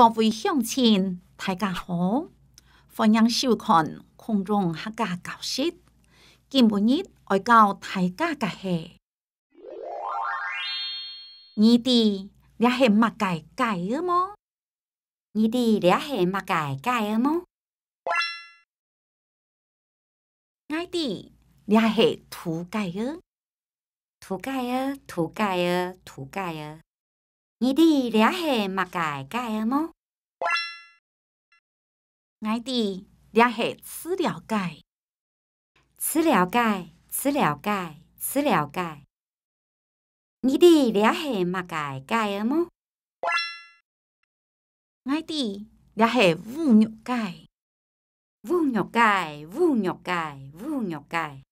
各位乡亲，大家好！欢迎收看空中客家教室。今每日我教大家嘅系：你弟你系马盖盖么？你弟你系马盖盖么？阿弟你系土盖嘅，土盖嘅，土盖嘅，土盖嘅。你弟俩系嘛解解么？我弟俩系吃了解，吃了解，吃了解，吃了解。你弟俩系嘛解解么？我弟俩系乌肉解，乌肉解，乌肉解，乌肉解。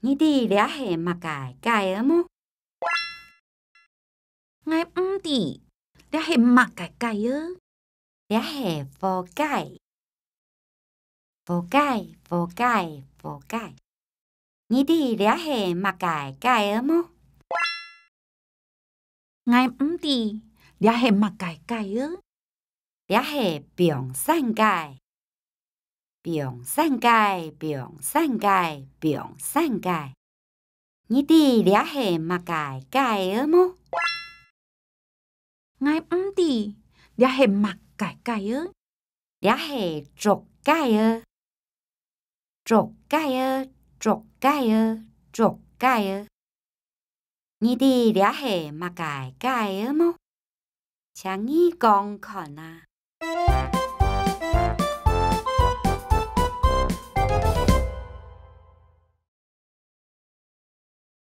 你弟俩系嘛解解么？我的，那是马盖盖哟，那是佛盖，佛盖佛盖佛盖，你哋那是马盖盖儿么？我唔的，那是马盖盖哟，那是病善盖，病善盖病善盖病善盖，你的那是马盖盖儿么？我唔知，你是马盖盖儿，也是左盖儿，左盖儿，左盖儿，左盖儿。你的也是马盖盖儿么？请你讲看呐。